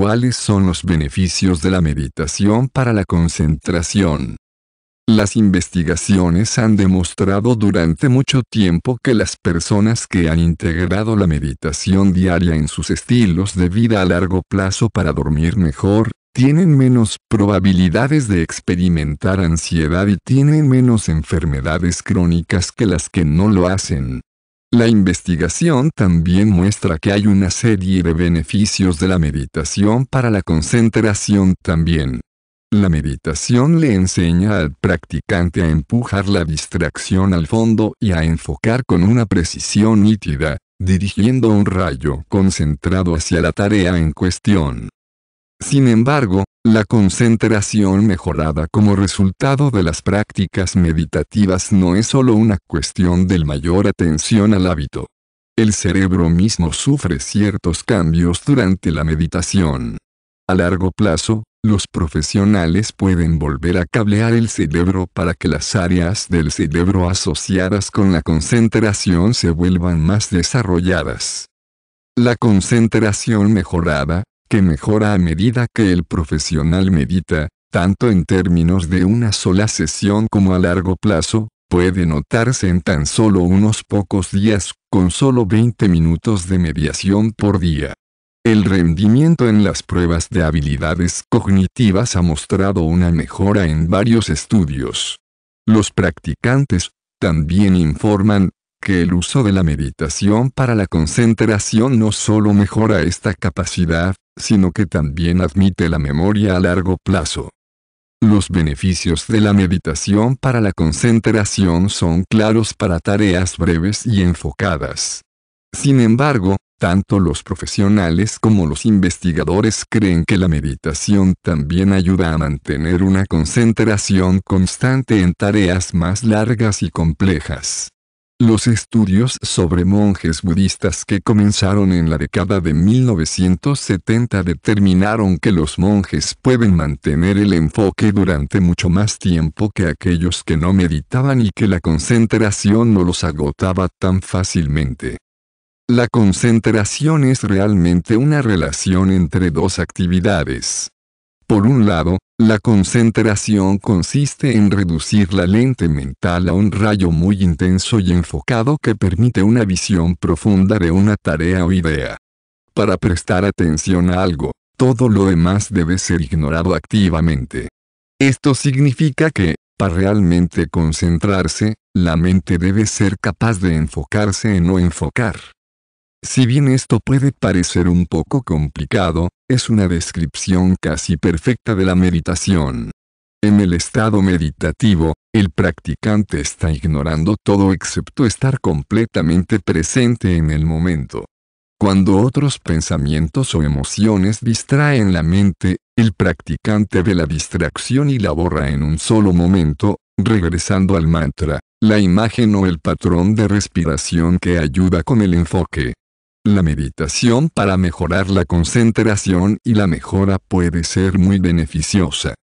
¿Cuáles son los beneficios de la meditación para la concentración? Las investigaciones han demostrado durante mucho tiempo que las personas que han integrado la meditación diaria en sus estilos de vida a largo plazo para dormir mejor, tienen menos probabilidades de experimentar ansiedad y tienen menos enfermedades crónicas que las que no lo hacen. La investigación también muestra que hay una serie de beneficios de la meditación para la concentración también. La meditación le enseña al practicante a empujar la distracción al fondo y a enfocar con una precisión nítida, dirigiendo un rayo concentrado hacia la tarea en cuestión. Sin embargo, la concentración mejorada como resultado de las prácticas meditativas no es solo una cuestión del mayor atención al hábito. El cerebro mismo sufre ciertos cambios durante la meditación. A largo plazo, los profesionales pueden volver a cablear el cerebro para que las áreas del cerebro asociadas con la concentración se vuelvan más desarrolladas. La concentración mejorada, que mejora a medida que el profesional medita, tanto en términos de una sola sesión como a largo plazo, puede notarse en tan solo unos pocos días, con solo 20 minutos de mediación por día. El rendimiento en las pruebas de habilidades cognitivas ha mostrado una mejora en varios estudios. Los practicantes también informan que el uso de la meditación para la concentración no solo mejora esta capacidad, sino que también admite la memoria a largo plazo. Los beneficios de la meditación para la concentración son claros para tareas breves y enfocadas. Sin embargo, tanto los profesionales como los investigadores creen que la meditación también ayuda a mantener una concentración constante en tareas más largas y complejas. Los estudios sobre monjes budistas que comenzaron en la década de 1970 determinaron que los monjes pueden mantener el enfoque durante mucho más tiempo que aquellos que no meditaban y que la concentración no los agotaba tan fácilmente. La concentración es realmente una relación entre dos actividades. Por un lado, la concentración consiste en reducir la lente mental a un rayo muy intenso y enfocado que permite una visión profunda de una tarea o idea. Para prestar atención a algo, todo lo demás debe ser ignorado activamente. Esto significa que, para realmente concentrarse, la mente debe ser capaz de enfocarse en no enfocar. Si bien esto puede parecer un poco complicado, es una descripción casi perfecta de la meditación. En el estado meditativo, el practicante está ignorando todo excepto estar completamente presente en el momento. Cuando otros pensamientos o emociones distraen la mente, el practicante ve la distracción y la borra en un solo momento, regresando al mantra, la imagen o el patrón de respiración que ayuda con el enfoque. La meditación para mejorar la concentración y la mejora puede ser muy beneficiosa.